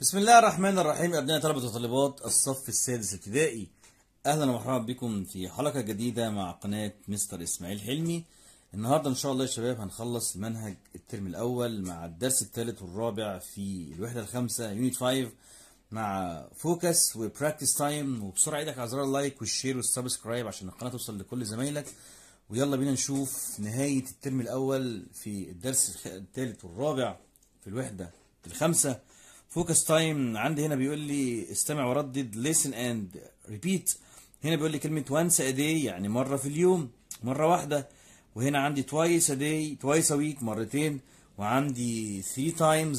بسم الله الرحمن الرحيم أبناء طلبة وطالبات الصف السادس ابتدائي أهلا ومرحبا بكم في حلقة جديدة مع قناة مستر إسماعيل حلمي النهاردة إن شاء الله يا شباب هنخلص منهج الترم الأول مع الدرس الثالث والرابع في الوحدة الخامسة يونيت 5 مع فوكس وبراكتس تايم وبسرعة إيدك على زرار اللايك والشير والسبسكرايب عشان القناة توصل لكل زمايلك ويلا بينا نشوف نهاية الترم الأول في الدرس الثالث والرابع في الوحدة الخامسة فوكس تايم عندي هنا بيقول لي استمع وردد listen and repeat هنا بيقول لي كلمة once a day يعني مرة في اليوم مرة واحدة وهنا عندي twice a day twice a week مرتين وعندي three times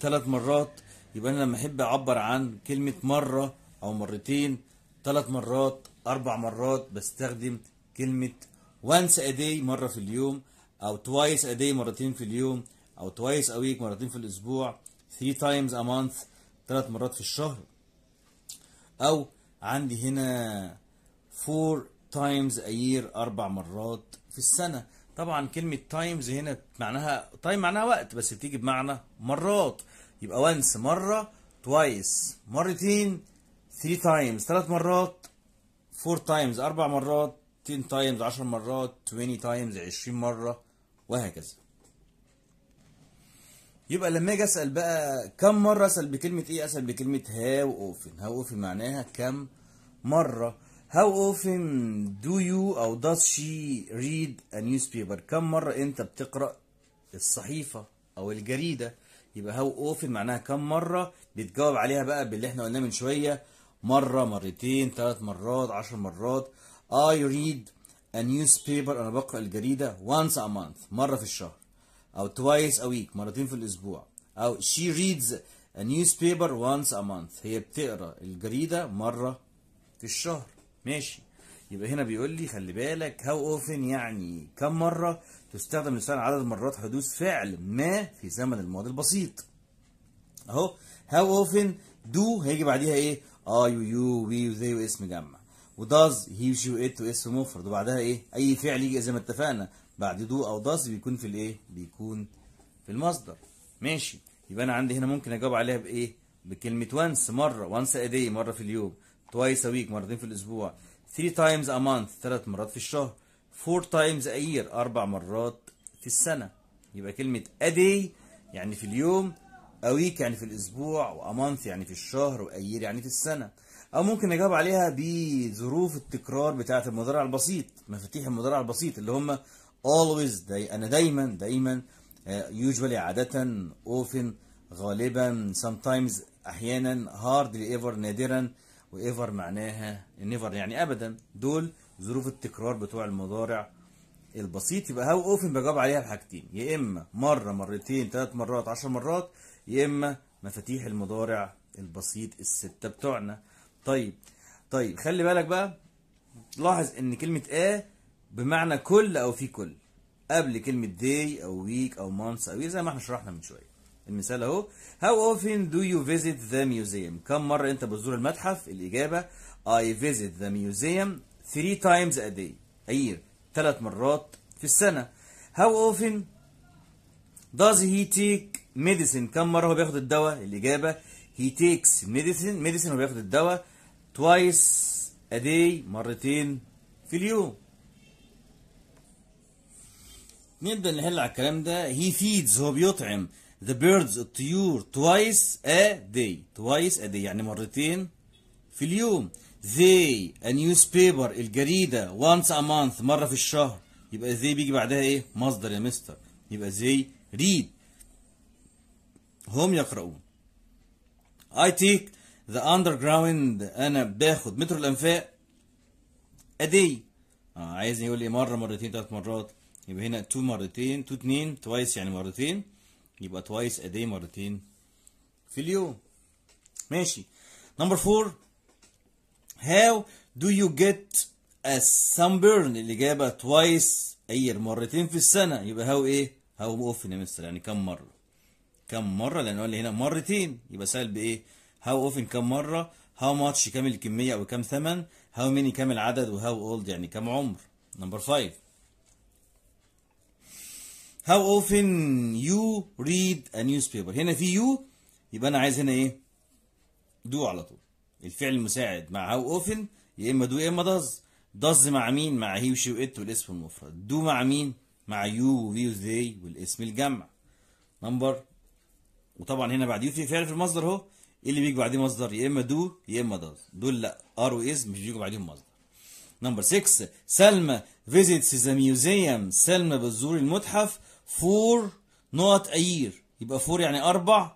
ثلاث مرات يبقى أنا لما أحب أعبر عن كلمة مرة أو مرتين ثلاث مرات أربع مرات بستخدم كلمة once a day مرة في اليوم أو twice a day مرتين في اليوم أو twice a week مرتين في الأسبوع 3 times a month ثلاث مرات في الشهر او عندي هنا 4 times a year اربع مرات في السنه طبعا كلمه تايمز هنا معناها تايم معناها وقت بس بتيجي بمعنى مرات يبقى وانس مره توايس مرتين 3 تايمز ثلاث مرات 4 تايمز اربع مرات 10 تايمز 10 مرات 20 تايمز 20 مره وهكذا يبقى لما اجي اسال بقى كم مره اسال بكلمه ايه اسال بكلمه هاو اوفن هاو اوفن معناها كم مره هاو اوفن دو يو او داز شي ريد ا نيوز بيبر كم مره انت بتقرا الصحيفه او الجريده يبقى هاو اوفن معناها كم مره بيتجاوب عليها بقى باللي احنا قلناه من شويه مره مرتين ثلاث مرات عشر مرات اي ريد ا نيوز بيبر انا بقرا الجريده وانس ا مانث مره في الشهر أو twice a week مرتين في الأسبوع أو she reads a newspaper once a month هي بتقرا الجريدة مرة في الشهر ماشي يبقى هنا بيقول لي خلي بالك how often يعني كم مرة تستخدم لسان عدد مرات حدوث فعل ما في زمن الماضي البسيط اهو how often do هيجي بعديها ايه اي you you we they واسم جمع وdoes he she it واسم مفرد وبعدها ايه اي فعل يجي زي ما اتفقنا بعد دو او ضاس بيكون في الايه بيكون في المصدر ماشي يبقى انا عندي هنا ممكن اجاوب عليها بايه بكلمه وانس مره وانس ادي مره في اليوم توايس ا ويك مرتين في الاسبوع 3 تايمز ا مانث ثلاث مرات في الشهر 4 تايمز ا يير اربع مرات في السنه يبقى كلمه ادي يعني في اليوم ا ويك يعني في الاسبوع وا مانث يعني في الشهر وا يير يعني في السنه او ممكن اجاوب عليها بظروف التكرار بتاعه المضارع البسيط مفاتيح المضارع البسيط اللي هم always داي أنا دايما دايما آه، usually عادة often غالبا sometimes أحيانا hardly ever نادرا وإيفر معناها never يعني أبدا دول ظروف التكرار بتوع المضارع البسيط يبقى هاو اوفن بجاوب عليها بحاجتين يا اما مره مرتين ثلاث مرات عشر مرات يا اما مفاتيح المضارع البسيط السته بتوعنا طيب طيب خلي بالك بقى لاحظ ان كلمه اه بمعنى كل او في كل قبل كلمه day او ويك او مانس او زي ما احنا شرحنا من شويه المثال اهو how often do you visit the museum كم مره انت بتزور المتحف الاجابه I visit the museum three times a day اي ثلاث مرات في السنة how often does he take medicine كم مرة هو بياخد الدواء الإجابة he takes medicine medicine هو بياخد الدواء twice a day مرتين في اليوم نبدا نحل على الكلام ده هي فيدز هو بيطعم ذا بيردز الطيور توايس ا داي توايس ا داي يعني مرتين في اليوم ا نيوز بيبر الجريدة وانس ا مانث مرة في الشهر يبقى ذي بيجي بعدها ايه مصدر يا مستر يبقى ذي ريد هم يقرؤون اي تيك ذا اندر جراوند انا باخد مترو الانفاق ا داي آه عايز يقول لي مرة مرتين ثلاث مرات يبقى هنا 2 مرتين 2 2 توايس يعني مرتين يبقى توايس ادي مرتين في اليوم ماشي نمبر 4 هاو دو يو جيت a sunburn الاجابه توايس اي مرتين في السنه يبقى هاو ايه هاو اوفن يا مستر يعني كم مره كم مره لان قال لي هنا مرتين يبقى سالب ايه هاو اوفن كم مره هاو ماتش كام الكميه او كام ثمن هاو ميني كام العدد وهاو اولد يعني كام عمر نمبر 5 how often you read a newspaper هنا في you يبقى انا عايز هنا ايه do على طول الفعل المساعد مع how often يا اما do يا اما does does مع مين مع he وشي وات والاسم المفرد do مع مين مع you وي وذي والاسم الجمع نمبر وطبعا هنا بعد you في فعل في المصدر اهو إيه اللي بيجي بعديه مصدر يا اما do يا اما does دول لا ار واز مش بيجوا بعديهم مصدر نمبر 6 سلمى فيزيتس ذا ميوزيوم سلمى بتزور المتحف فور نقط اير يبقى فور يعني اربع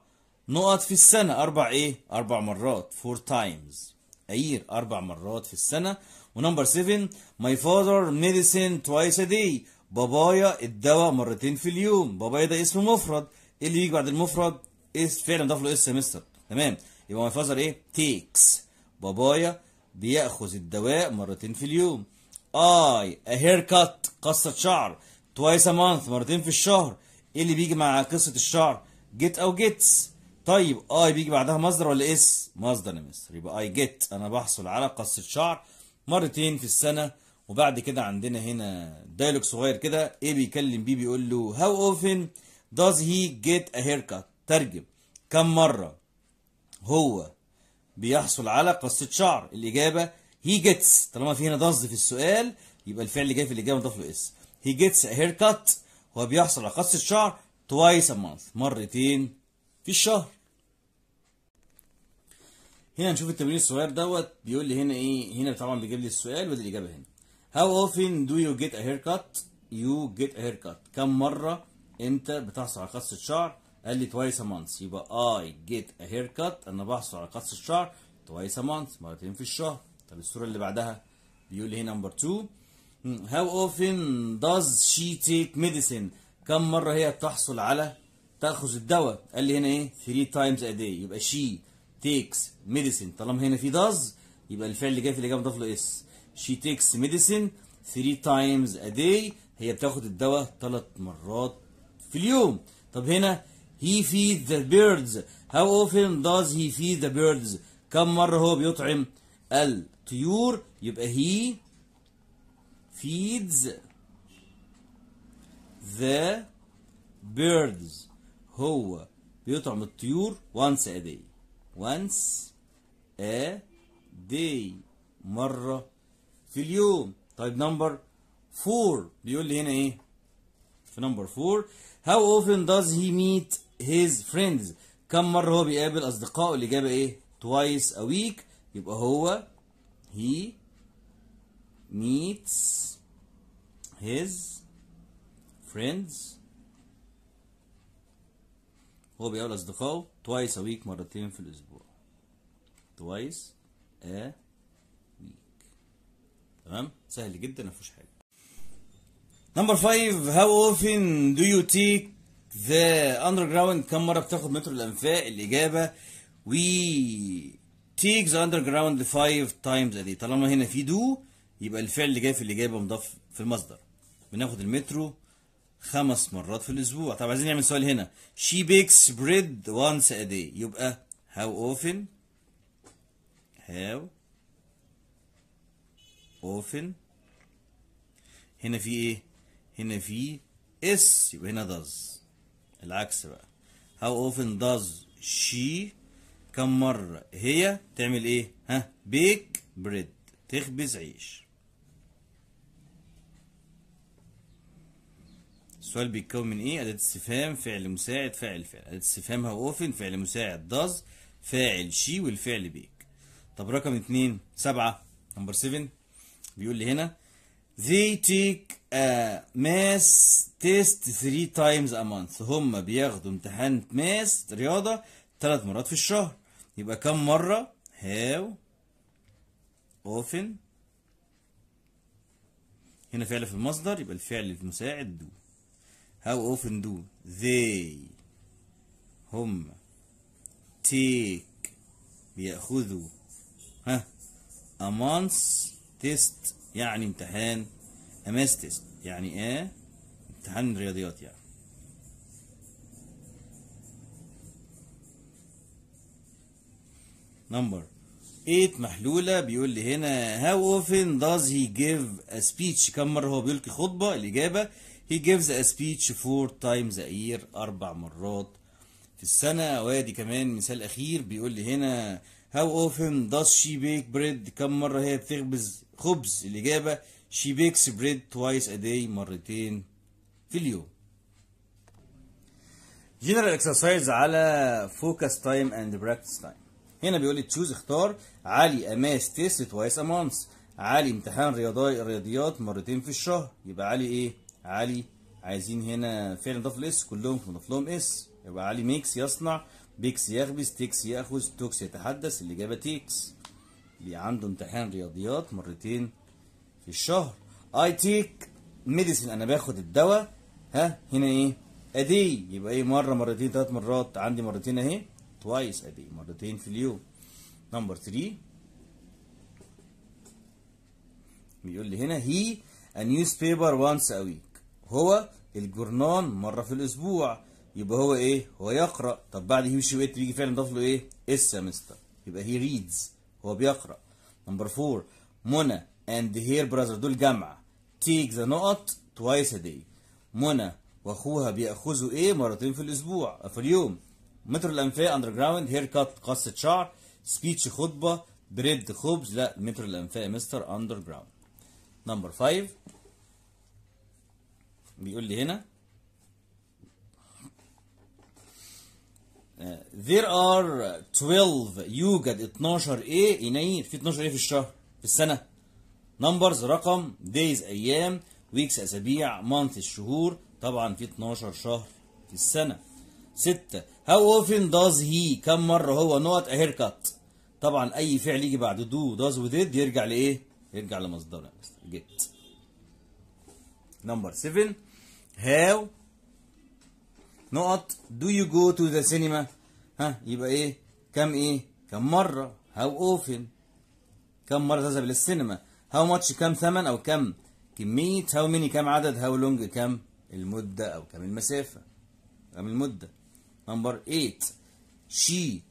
نقط في السنة اربع ايه اربع مرات فور تايمز اير اربع مرات في السنة ونمبر 7 ماي فاذر ميديسين توايس ا داي بابايا الدواء مرتين في اليوم بابايا ده اسم مفرد ايه اللي يجي بعد المفرد اس فعلا ضاف له اس مستر تمام يبقى ماي فاذر ايه تيكس بابايا بياخذ الدواء مرتين في اليوم اي ا هير كات قصة شعر توايس ا مانث مرتين في الشهر ايه اللي بيجي مع قصه الشعر جيت او جيتس طيب اي آه، بيجي بعدها مصدر ولا اس مصدر يا مستر يبقى اي جيت انا بحصل على قصه شعر مرتين في السنه وبعد كده عندنا هنا دايلوج صغير كده ايه بيكلم بيه بيقول له هاو اوفن داز هي جيت ا كات ترجم كم مره هو بيحصل على قصه شعر الاجابه هي جيتس طالما في هنا داز في السؤال يبقى الفعل جاي في الاجابه مضاف له اس he gets a haircut هو بيحصل على قص الشعر twice a month مرتين في الشهر هنا نشوف التمرين الصغير دوت بيقول لي هنا ايه هنا طبعا بيجيب لي السؤال ودي الاجابه هنا how often do you get a haircut you get a haircut كم مره انت بتحصل على قص الشعر قال لي twice a month يبقى I get a haircut انا بحصل على قص الشعر twice a month مرتين في الشهر طب الصوره اللي بعدها بيقول لي هنا نمبر 2 Hmm. How often does she take medicine كم مرة هي بتحصل على تأخذ الدواء قال لي هنا ايه 3 times a day يبقى she takes medicine طالما هنا في does يبقى الفعل اللي جاي في الإجابة ضاف له اس she takes medicine 3 times a day هي بتاخد الدواء ثلاث مرات في اليوم طب هنا he feeds the birds how often does he feed the birds كم مرة هو بيطعم الطيور يبقى he feeds the birds هو بيطعم الطيور once a day once a day مرة في اليوم طيب number 4 بيقول لي هنا ايه في number 4 how often does he meet his friends كم مرة هو بيقابل أصدقائه جابه ايه twice a week يبقى هو he meets his friends هو بيقابل أصدقائه twice a week مرتين في الأسبوع twice a week تمام سهل جدا ما حاجة نمبر 5 how often do you take the underground كم مرة بتاخد مترو الأنفاق الإجابة we take the underground 5 times a day طالما هنا في do يبقى الفعل اللي جاي في الإجابة مضاف في المصدر بناخد المترو خمس مرات في الاسبوع طب عايزين نعمل سؤال هنا she bakes bread once a day يبقى how often how often هنا في ايه هنا في اس يبقى هنا does العكس بقى how often does she كم مره هي تعمل ايه ها بيك بريد تخبز عيش السؤال بيتكون من ايه اداه استفهام فعل مساعد فاعل فعل اداه استفهام هاو اوفن فعل مساعد داز فاعل شي والفعل بيك طب رقم اتنين سبعة نمبر 7 بيقول لي هنا they take a math test three times a month هم بياخدوا امتحان ماس رياضة ثلاث مرات في الشهر يبقى كم مرة هاو اوفن هنا فعل في المصدر يبقى الفعل المساعد دو How often do they هم take بيأخذوا ها a month test يعني امتحان a math test يعني ايه امتحان رياضيات يعني نمبر 8 محلولة بيقول لي هنا how often does he give a speech كم مرة هو بيلقي خطبة الإجابة He gives a speech four times a year أربع مرات في السنة وادي كمان مثال أخير بيقول لي هنا How often does she bake bread كم مرة هي بتخبز خبز الإجابة She bakes bread twice a day مرتين في اليوم General exercise على focus time and practice time هنا بيقول لي تشوز اختار علي أماس تيست twice a month علي امتحان رياضي رياضيات مرتين في الشهر يبقى علي ايه علي عايزين هنا فعل مضاف لاس كلهم مضاف لهم اس يبقى علي ميكس يصنع بيكس يخبز تيكس ياخذ توكس يتحدث الاجابه تيكس اللي عنده امتحان رياضيات مرتين في الشهر اي تيك ميديسن انا باخد الدواء ها هنا ايه ادي يبقى ايه مره مرتين ثلاث مرات عندي مرتين اهي توايس ادي مرتين في اليوم نمبر 3 بيقول لي هنا هي نيوز بيبر وانس ا ويك هو الجرنان مرة في الأسبوع يبقى هو إيه هو يقرأ طب بعد هيمشي ويت بيجي فعلا نضاف له إيه مستر يبقى هي ريدز هو بيقرأ نمبر فور منى اند هير براذر دول جامعه تيك ذا نقط توايس ا داي منى واخوها بياخذوا ايه مرتين في الاسبوع في اليوم متر الانفاق اندر جراوند هير كات قصه شعر سبيتش خطبه بريد خبز لا متر الانفاق مستر اندر جراوند نمبر 5 بيقول لي هنا آه، there are 12 يوجد 12 ايه يناير في 12 ايه في الشهر في السنه نمبرز رقم days ايام ويكس اسابيع months شهور طبعا في 12 شهر في السنه 6 how often does he كم مره هو نقط a haircut طبعا اي فعل يجي بعد do does with it يرجع لايه يرجع لمصدره جيت نمبر 7 هاو نقط do you go to the cinema ها يبقى ايه كم ايه كم مرة how often كم مرة تذهب للسينما هاو how much كم ثمن او كم كمية how many كم عدد how long كم المدة او كم المسافة كم المدة نمبر 8 she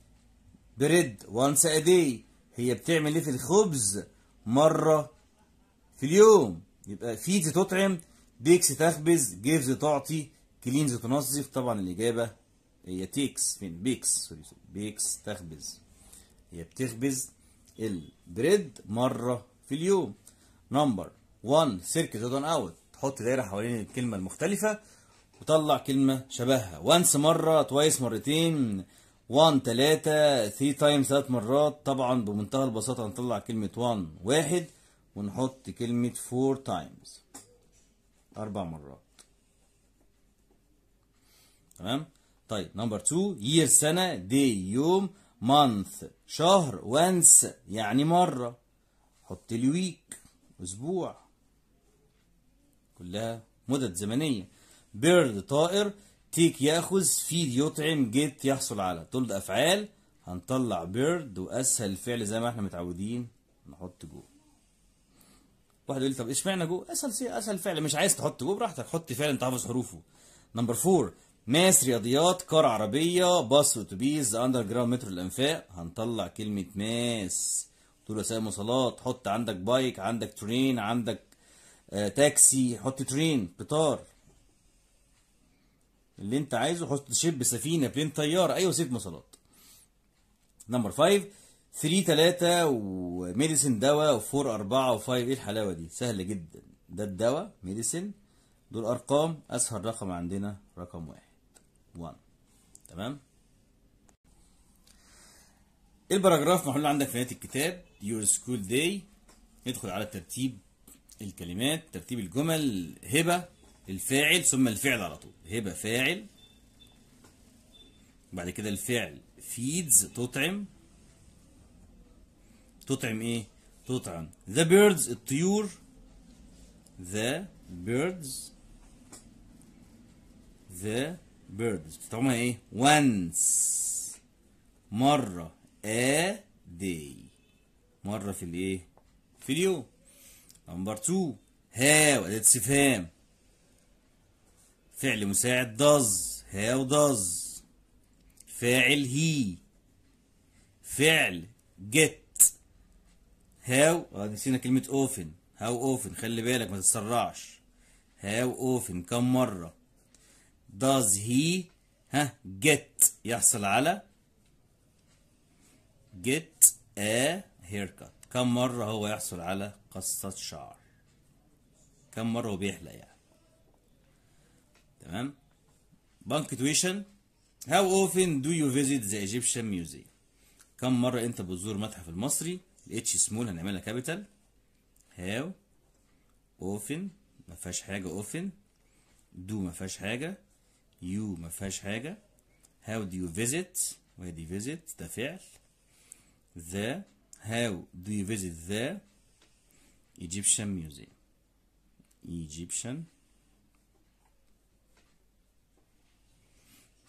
bread once a day هي بتعمل ايه في الخبز مرة في اليوم يبقى feeds تطعم ديكس تخبز جيفز تعطي كلينز تنظف طبعا الإجابة هي تيكس فين بيكس سوري سوري بيكس تخبز هي بتخبز البريد مرة في اليوم نمبر 1 سيركت دون اوت تحط دايرة حوالين الكلمة المختلفة وطلع كلمة شبهها وانس مرة توايس مرتين وان تلاتة ثي تايمز ثلاث مرات طبعا بمنتهى البساطة هنطلع كلمة وان واحد ونحط كلمة فور تايمز اربع مرات تمام طيب نمبر 2 يير سنه دي يوم مانث شهر وانس يعني مره حط لي ويك اسبوع كلها مدد زمنيه بيرد طائر تيك ياخذ فيد يطعم جيت يحصل على طول افعال هنطلع بيرد واسهل فعل زي ما احنا متعودين نحط جوه واحد يقول لي طب اشمعنى جو اسهل سي اسهل فعل مش عايز تحط جو براحتك حط فعل انت حافظ حروفه نمبر فور ماس رياضيات كار عربيه باص اتوبيس اندر جراوند مترو الانفاق هنطلع كلمه ماس طول وسائل مواصلات حط عندك بايك عندك ترين عندك آه تاكسي حط ترين قطار اللي انت عايزه حط شيب سفينه بين طياره ايوه وسيله مواصلات نمبر 5 3 3 وميديسن دواء و4 4 و5 ايه الحلاوه دي سهله جدا ده الدواء ميديسن دول ارقام اسهل رقم عندنا رقم واحد 1 تمام إيه الباراجراف محلول عندك في نهايه الكتاب يور سكول داي ندخل على ترتيب الكلمات ترتيب الجمل هبه الفاعل ثم الفعل على طول هبه فاعل بعد كده الفعل فيدز تطعم تطعم ايه تطعم the birds الطيور the birds the birds بتطعمها ايه once مرة a day مرة في الايه في اليوم number two هاو أداة استفهام فعل مساعد does هاو does فاعل he فعل get هاو آه، نسينا كلمة اوفن هاو اوفن خلي بالك ما تتسرعش هاو اوفن كم مرة does he ها get يحصل على get a haircut كم مرة هو يحصل على قصة شعر كم مرة هو بيحلق يعني تمام بنك تويشن هاو اوفن دو يو فيزيت ذا ايجيبشن ميوزيوم كم مرة انت بتزور متحف المصري الاتش سمول هنعملها كابيتال هاو اوفن ما فيهاش حاجه اوفن دو ما فيهاش حاجه يو ما فيهاش حاجه هاو دو يو فيزيت وهي دي فيزيت ده فعل ذا هاو دو يو فيزيت ذا ايجيبشن ميوزيوم ايجيبشن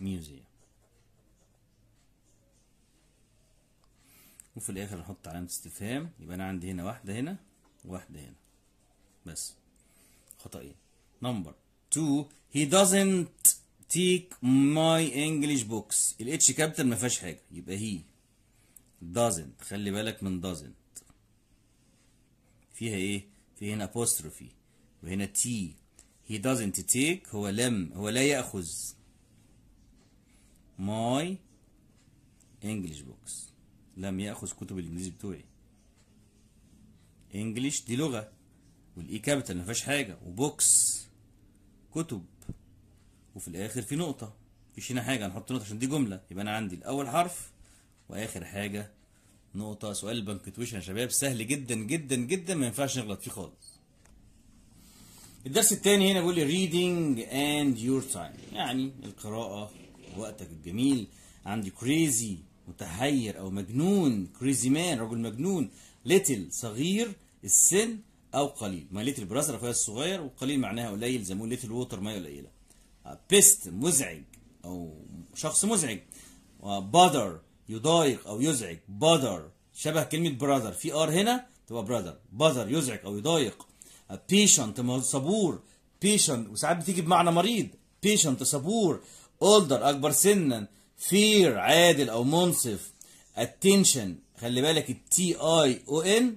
ميوزيوم وفي الاخر نحط علامه استفهام يبقى انا عندي هنا واحده هنا واحده هنا بس خطأين نمبر 2 he doesn't take my English books الاتش كابيتال ما فيهاش حاجه يبقى he doesn't خلي بالك من doesn't فيها ايه في هنا apostrophe وهنا t he doesn't take هو لم هو لا ياخذ my English books لم يأخذ كتب الإنجليزي بتوعي انجليش دي لغة والاي كابيتال ما فيهاش حاجة وبوكس كتب وفي الاخر في نقطة مفيش هنا حاجة هنحط نقطة عشان دي جملة يبقى انا عندي الاول حرف واخر حاجة نقطة سؤال البنكتويشن يا شباب سهل جدا جدا جدا ما ينفعش نغلط فيه خالص الدرس الثاني هنا بيقول لي reading and your time يعني القراءة وقتك الجميل عندي crazy متهير أو مجنون كريزي مان رجل مجنون ليتل صغير السن أو قليل ما ليتل براذر أخويا الصغير وقليل معناها قليل زي ما ليتل ووتر مية قليلة بيست آه، مزعج أو شخص مزعج بادر آه، يضايق أو يزعج بادر شبه كلمة براذر في ار هنا تبقى براذر بادر يزعج أو يضايق بيشنت آه، صبور بيشنت وساعات بتيجي بمعنى مريض بيشنت صبور اولدر اكبر سنا فير عادل او منصف اتنشن خلي بالك التي اي او ان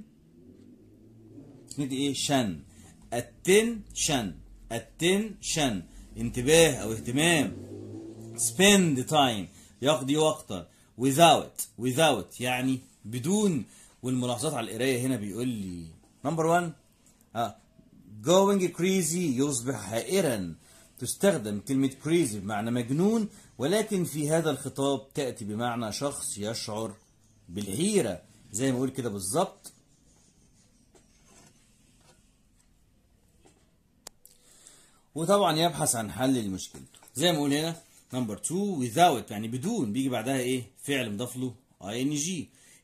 دي ايه شن اتنشن اتنشن انتباه او اهتمام سبيند تايم يقضي وقتا without without يعني بدون والملاحظات على القرايه هنا بيقول لي نمبر 1 اه going crazy يصبح هائرا تستخدم كلمه crazy بمعنى مجنون ولكن في هذا الخطاب تأتي بمعنى شخص يشعر بالحيرة زي ما أقول كده بالظبط وطبعا يبحث عن حل لمشكلته زي ما أقول هنا نمبر 2 without يعني بدون بيجي بعدها ايه فعل مضاف له ing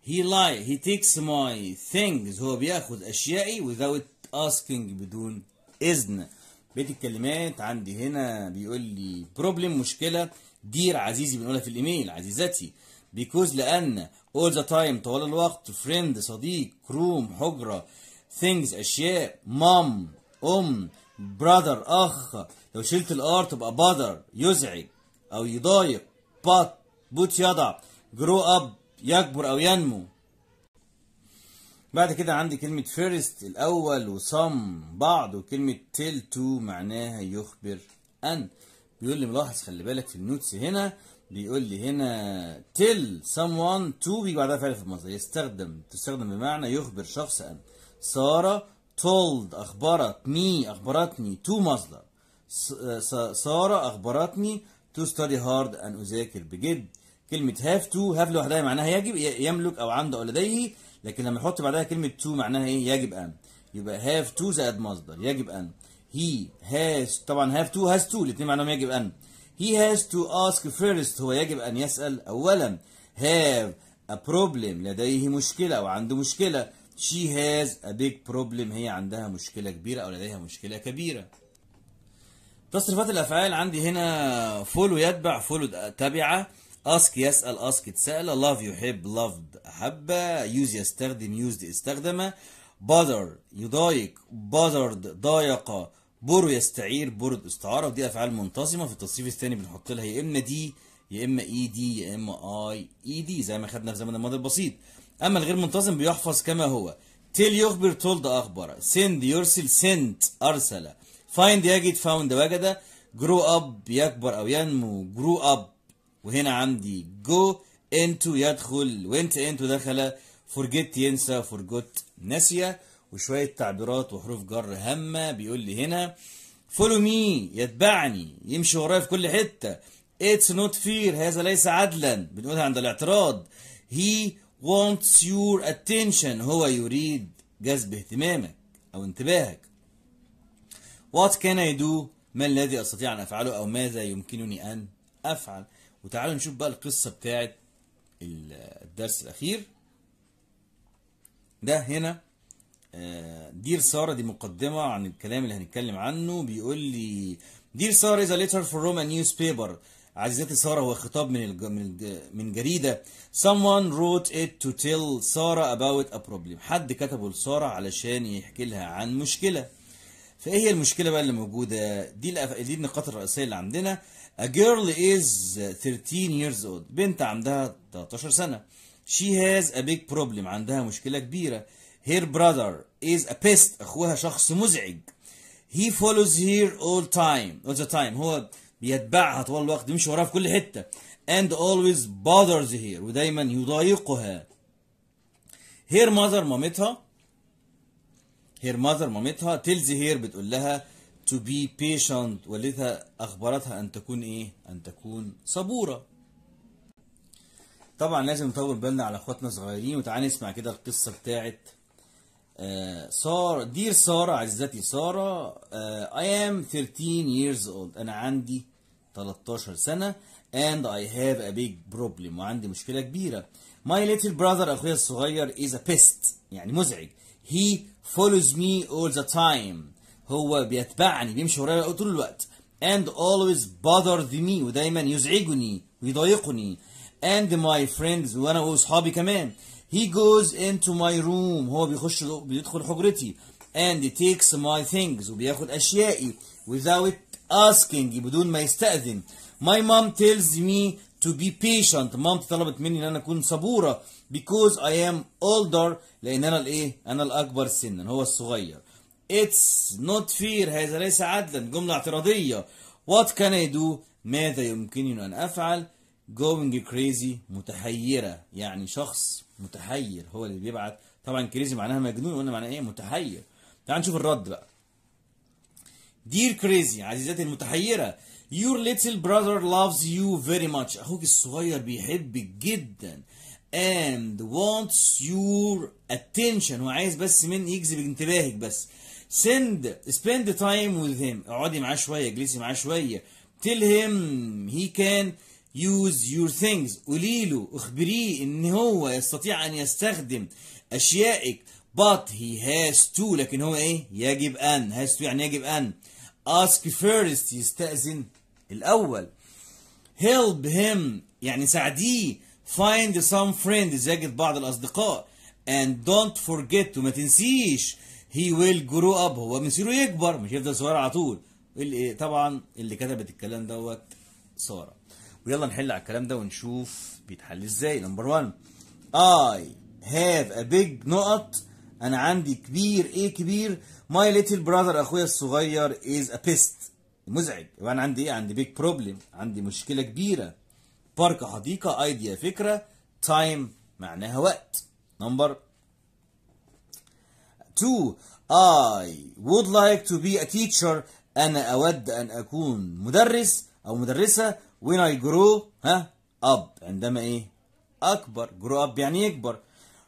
he lie he takes my things هو بياخد اشيائي without asking بدون اذن بيت الكلمات عندي هنا بيقول لي problem مشكله دير عزيزي بنقولها في الايميل عزيزتي بيكوز لان all the time طوال الوقت friend صديق كروم حجرة things اشياء mom ام brother اخ لو شلت الار تبقى بادر يزعج او يضايق بات بوت يضع grow up يكبر او ينمو بعد كده عندي كلمة فيرست الأول وصم بعض وكلمة تيل تو معناها يخبر أن بيقول لي ملاحظ خلي بالك في النوتس هنا بيقول لي هنا tell someone to بيجي بعدها فعل في المصدر يستخدم تستخدم بمعنى يخبر شخص أن سارة تولد أخبرت مي أخبرتني تو مصدر سارة أخبرتني تو ستادي هارد أن أذاكر بجد كلمة هاف تو هاف لوحدها معناها يجب يملك أو عنده أو لديه لكن لما نحط بعدها كلمة تو معناها إيه يجب أن يبقى هاف تو زائد مصدر يجب أن he has طبعا have to has to الاثنين معناهم يجب ان he has to ask first هو يجب ان يسال اولا have a problem لديه مشكله او عنده مشكله she has a big problem هي عندها مشكله كبيره او لديها مشكله كبيره تصريفات الافعال عندي هنا فولو يتبع فولو تبعه اسك يسال اسك تسال لاف يحب لاف احب يوز يستخدم يوز استخدم بذر يضايق بذر ضايق بورو يستعير بورد استعاره ودي افعال منتظمه في التصريف الثاني بنحط لها يا اما دي يا اما اي e دي يا اما اي اي دي زي ما خدنا في زمن الماضي البسيط اما الغير منتظم بيحفظ كما هو تيل يخبر تولد اخبر سند يرسل سنت ارسل فايند يجد فاوند وجد جرو اب يكبر او ينمو جرو اب وهنا عندي جو انتو يدخل وانت انتو دخل فورجيت ينسى فورجوت نسيه وشوية تعبيرات وحروف جر هامة بيقول لي هنا فولو مي يتبعني يمشي ورايا في كل حتة اتس نوت فير هذا ليس عدلا بنقولها عند الاعتراض هي wants your attention هو يريد جذب اهتمامك أو انتباهك what can I do ما الذي أستطيع أن أفعله أو ماذا يمكنني أن أفعل وتعالوا نشوف بقى القصة بتاعت الدرس الأخير ده هنا آه، دير سارة دي مقدمة عن الكلام اللي هنتكلم عنه بيقول لي دير سارة is a letter from Roman newspaper عزيزتي سارة هو خطاب من الج... من, الج... من جريدة someone wrote it to tell سارة about a problem حد كتبه لسارة علشان يحكي لها عن مشكلة فايه هي المشكلة بقى اللي موجودة دي الأف... دي النقاط الرئيسية اللي عندنا a girl is 13 years old بنت عندها 13 سنة she has a big problem عندها مشكلة كبيرة Her brother is a pest أخوها شخص مزعج He follows her all time all the time هو بيتبعها طوال الوقت بيمشي وراها في كل حتة and always bothers her ودايما يضايقها her mother مامتها her mother مامتها tells her بتقول لها to be patient والدها أخبرتها أن تكون إيه؟ أن تكون صبورة طبعا لازم نطول بالنا على اخواتنا الصغيرين وتعالى نسمع كده القصة بتاعت آه، سارة دير سارة عزتي سارة آه، I am 13 years old أنا عندي 13 سنة and I have a big problem وعندي مشكلة كبيرة My little brother أخويا الصغير is a pest يعني مزعج He follows me all the time هو بيتبعني بيمشي ورايا طول الوقت and always bother me ودايما يزعجني ويضايقني and my friends وانا واصحابي كمان he goes into my room هو بيخش بيدخل حجرتي and he takes my things وبياخد أشيائي without asking بدون ما يستأذن my mom tells me to be patient مامتي طلبت مني ان انا اكون صبوره because I am older لان انا الايه انا الاكبر سنا هو الصغير it's not fair هذا ليس عدلا جمله اعتراضيه what can I do ماذا يمكنني ان افعل going crazy متحيره يعني شخص متحير هو اللي بيبعت طبعا كريزي معناها مجنون وقلنا معناها ايه متحير تعال نشوف الرد بقى دير كريزي عزيزتي المتحيره Your little brother loves you very much. أخوك الصغير بيحبك جدا. And wants your attention. هو عايز بس من يجذب انتباهك بس. Send, spend time with him. اقعدي معاه شوية، اجلسي معاه شوية. Tell him he can يوز يور ثينجز قولي له اخبريه ان هو يستطيع ان يستخدم اشيائك but he has to لكن هو ايه يجب ان has to يعني يجب ان ask first يستأذن الاول help him يعني ساعديه find some friends يجد بعض الاصدقاء and don't forget وما تنسيش he will grow up هو مصيره يكبر مش يفضل صغير على طول طبعا اللي كتبت الكلام دوت ساره ويلا نحل على الكلام ده ونشوف بيتحل ازاي نمبر 1 I have a big نقط انا عندي كبير ايه كبير my little brother اخويا الصغير is a بيست مزعج يبقى انا عندي ايه عندي بيج بروبلم عندي مشكله كبيره بارك حديقه ايديا فكره تايم معناها وقت نمبر 2 I would like to be a teacher أنا أود أن أكون مدرس أو مدرسة when I grow ها up عندما ايه اكبر grow up يعني يكبر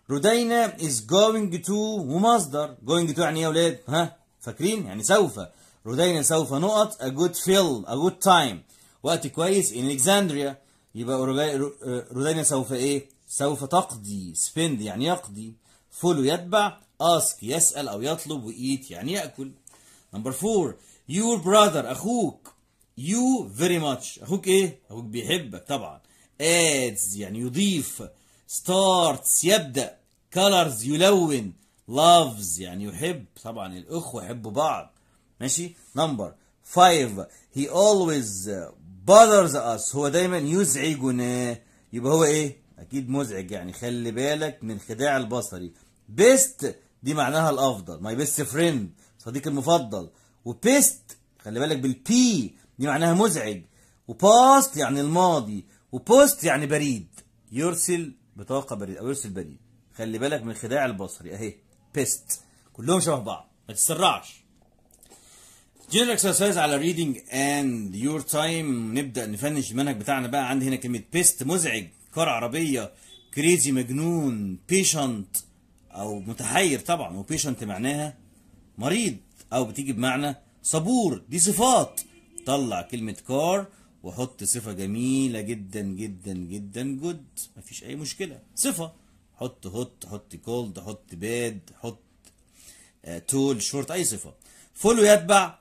رودينا is going to ومصدر going to يعني ايه يا اولاد ها فاكرين يعني سوف رودينا سوف نقط a good fill a good time وقت كويس in Alexandria يبقى آه, رودينا سوف ايه سوف تقضي spend يعني يقضي فولو يتبع ask يسأل أو يطلب وإيت يعني يأكل نمبر 4 your brother أخوك يو فيري ماتش اخوك ايه اخوك بيحبك طبعا ادز يعني يضيف ستارتس يبدا كلرز يلون لافز يعني يحب طبعا الاخوه يحبوا بعض ماشي نمبر 5 هي اولويز bothers اس هو دايما يزعجنا يبقى هو ايه اكيد مزعج يعني خلي بالك من خداع البصري بيست دي معناها الافضل ماي بيست فريند صديقي المفضل وبيست خلي بالك بالبي دي معناها مزعج وباست يعني الماضي وبوست يعني بريد يرسل بطاقة بريد أو يرسل بريد خلي بالك من الخداع البصري أهي بيست كلهم شبه بعض ما تسرعش general اكسرسايز على ريدنج اند يور تايم نبدأ نفنش المنهج بتاعنا بقى عندي هنا كلمة بيست مزعج كار عربية كريزي مجنون بيشنت أو متحير طبعا وبيشنت معناها مريض أو بتيجي بمعنى صبور دي صفات طلع كلمة كار وحط صفة جميلة جدا جدا جدا جود مفيش أي مشكلة صفة حط هوت حط كولد حط باد حط تول آه، شورت أي صفة فولو يتبع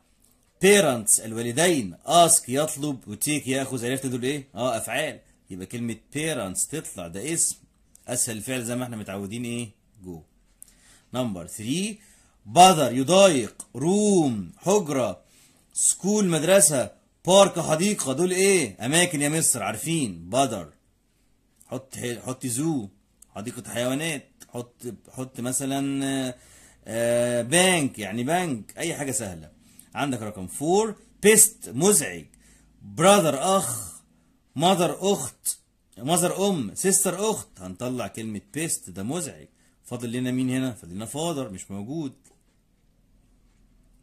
بيرنتس الوالدين اسك يطلب وتيك ياخذ عرفت دول ايه؟ اه افعال يبقى كلمه بيرنتس تطلع ده اسم اسهل فعل زي ما احنا متعودين ايه؟ جو نمبر 3 بذر يضايق روم حجره سكول مدرسة بارك حديقة دول ايه اماكن يا مصر عارفين بدر حط حط زو حديقة حيوانات حط حط مثلا آه، بانك يعني بنك اي حاجة سهلة عندك رقم فور بيست مزعج براذر اخ مذر اخت مذر ام سيستر اخت هنطلع كلمة بيست ده مزعج فاضل لنا مين هنا فاضل لنا فادر مش موجود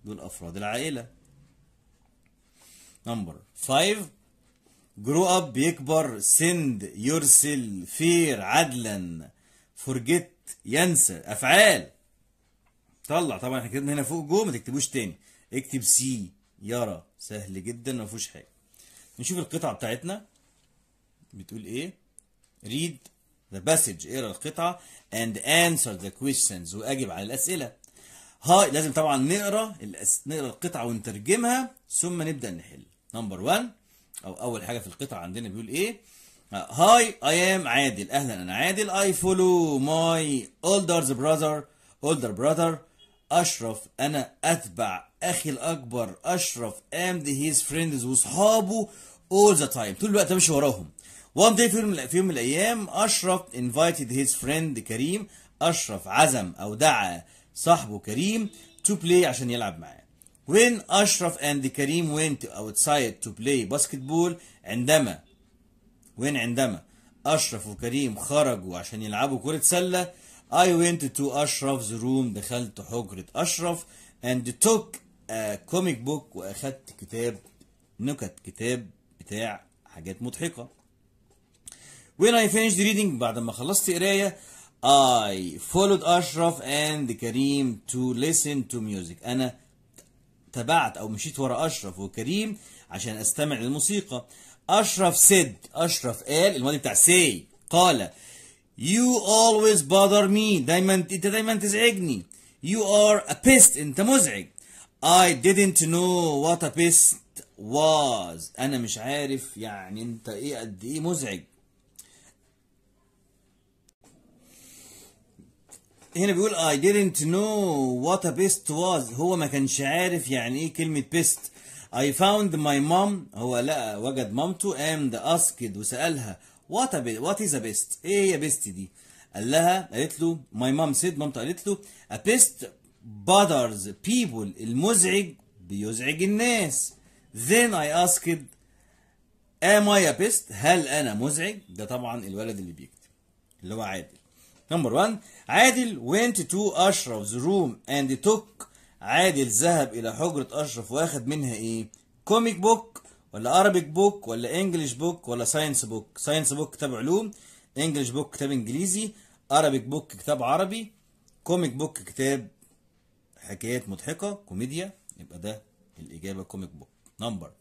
دول افراد العائلة نمبر 5 grow up بيكبر send يرسل fear عدلا forget ينسى أفعال طلع طبعا احنا كتبنا هنا فوق جو ما تكتبوش تاني اكتب سي يرى سهل جدا ما فيهوش حاجه نشوف القطعه بتاعتنا بتقول ايه read the passage اقرا القطعه and answer the questions واجب على الاسئله هاي لازم طبعا نقرا الأس... نقرا القطعه ونترجمها ثم نبدا نحل نمبر 1 او اول حاجه في القطعه عندنا بيقول ايه هاي اي ام عادل اهلا انا عادل اي فولو ماي اولدرز براذر اولدر براذر اشرف انا اتبع اخي الاكبر اشرف اند هيز فريندز واصحابه اول ذا تايم طول الوقت امشي وراهم وان داي في يوم من الايام اشرف انفايتد هيز فريند كريم اشرف عزم او دعا صاحبه كريم تو بلاي عشان يلعب معاه When Ashraf and Karim went outside to play basketball عندما when عندما أشرف وكريم خرجوا عشان يلعبوا كرة سلة I went to Ashraf's room دخلت حجرة أشرف and took a comic book وأخدت كتاب نكت كتاب بتاع حاجات مضحكة When I finished reading بعد ما خلصت قراية I followed Ashraf and كريم to listen to music أنا تبعت أو مشيت ورا أشرف وكريم عشان أستمع للموسيقى أشرف سد أشرف قال الماضي بتاع سي قال يو اولويز bother مي دايما أنت دايما تزعجني يو ار ا بيست أنت مزعج اي didn't know what a pest was أنا مش عارف يعني أنت إيه قد إيه مزعج هنا بيقول I didn't know what a beast was هو ما كانش عارف يعني ايه كلمة بيست I found my mom هو لقى وجد مامته and asked وسألها what a beast what is a best ايه هي بيست دي قال لها قالت له my mom said مامته قالت له a beast bothers people المزعج بيزعج الناس then I asked am I a beast هل انا مزعج ده طبعا الولد اللي بيكتب اللي هو عادل نمبر 1 عادل went to Ashraf's room and took عادل ذهب إلى حجرة أشرف وأخذ منها إيه؟ كوميك بوك ولا أرابيك بوك ولا إنجلش بوك ولا ساينس بوك ساينس بوك كتاب علوم إنجلش بوك كتاب إنجليزي أرابيك بوك كتاب عربي كوميك بوك كتاب حكايات مضحكة كوميديا يبقى ده الإجابة كوميك بوك نمبر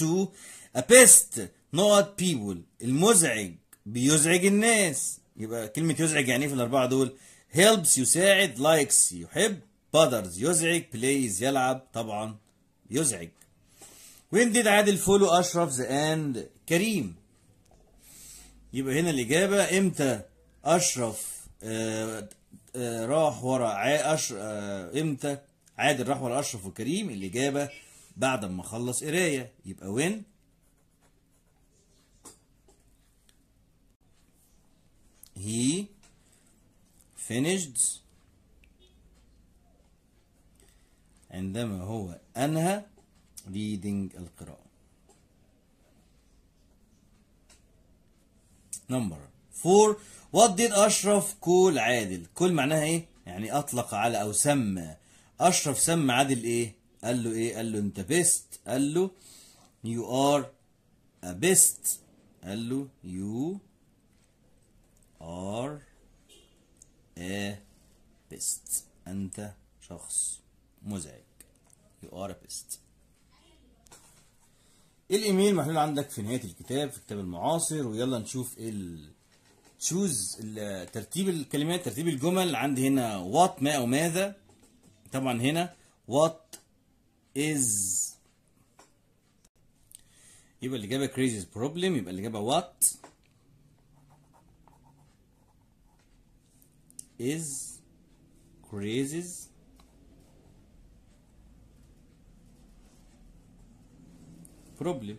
2 A pest not people المزعج بيزعج الناس يبقى كلمه يزعج يعني ايه في الاربعه دول helps يساعد لايكس يحب bothers يزعج plays يلعب طبعا يزعج وين ديد عادل فولو اشرف and كريم يبقى هنا الاجابه امتى اشرف آه، آه، راح ورا أشرف آه، امتى عادل راح ورا اشرف وكريم الاجابه بعد ما خلص قرايه يبقى وين he finished عندما هو أنهى reading القراءة number four. what did أشرف كول عادل كول معناها إيه يعني أطلق على أو سمى أشرف سمى عادل إيه قال له إيه قال له أنت بيست قال له you are a best قال له you are a pest أنت شخص مزعج you are a pest إيه الايميل محلول عندك في نهايه الكتاب في كتاب المعاصر ويلا نشوف ايه تشوز ترتيب الكلمات ترتيب الجمل عندي هنا وات ما او ماذا طبعا هنا وات از يبقى الاجابه كريزيز بروبلم يبقى الاجابه وات is crazes problem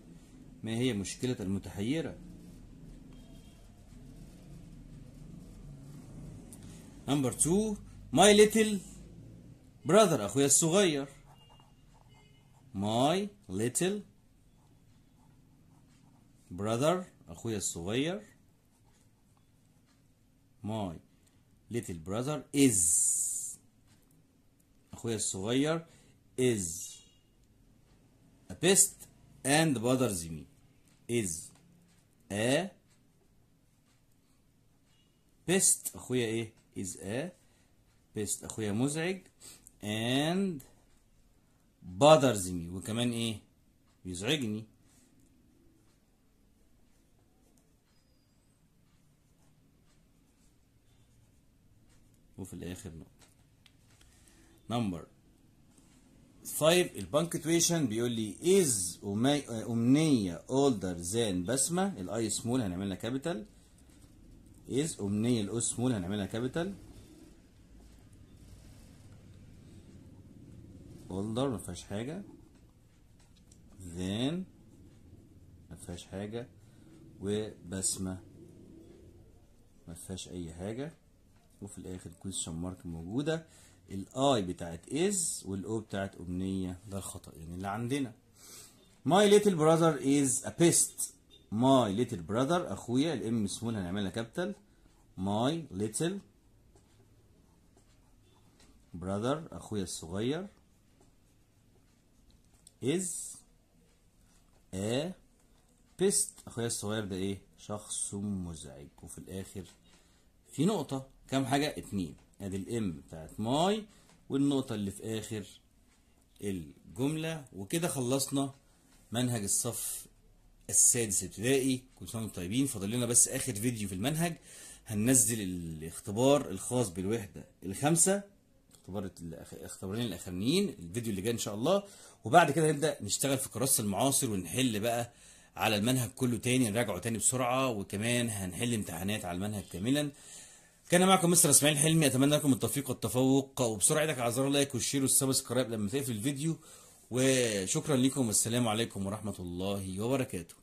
ما هي مشكلة المتحيرة number two my little brother أخويا الصغير my little brother أخويا الصغير my little brother is أخويا الصغير is a pest and bothers me is a pest أخويا إيه is a pest أخويا مزعج and bothers me وكمان إيه يزعجني. في الاخر نقطه نمبر 5 البانكتويشن بيقول لي از امنيه اولدر ذان بسمه الاي سمول هنعملها كابيتال از امنيه الاو سمول هنعملها كابيتال اولدر ما فيهاش حاجه ذان ما فيهاش حاجه وبسمه ما فيهاش اي حاجه وفي الاخر question مارك موجوده الاي بتاعت is والاو بتاعت امنيه ده الخطأين يعني اللي عندنا ماي ليتل براذر از ا بيست ماي ليتل براذر اخويا الام سمول هنعملها كابيتال ماي ليتل براذر اخويا الصغير از ا بيست اخويا الصغير ده ايه شخص مزعج وفي الاخر في نقطة كام حاجة اتنين ادي الام بتاعت ماي والنقطة اللي في اخر الجملة وكده خلصنا منهج الصف السادس ابتدائي كل سنة وانتم طيبين فاضل لنا بس اخر فيديو في المنهج هننزل الاختبار الخاص بالوحدة الخامسة اختبار الاختبارين الاخرانيين الفيديو اللي جاي ان شاء الله وبعد كده نبدا نشتغل في كراسة المعاصر ونحل بقى على المنهج كله تاني نراجعه تاني بسرعة وكمان هنحل امتحانات على المنهج كاملا كان معكم مستر اسماعيل حلمي اتمنى لكم التوفيق والتفوق وبسرعه ايدك على زر اللايك والشير والسبسكرايب لما تقفل الفيديو وشكرا لكم والسلام عليكم ورحمه الله وبركاته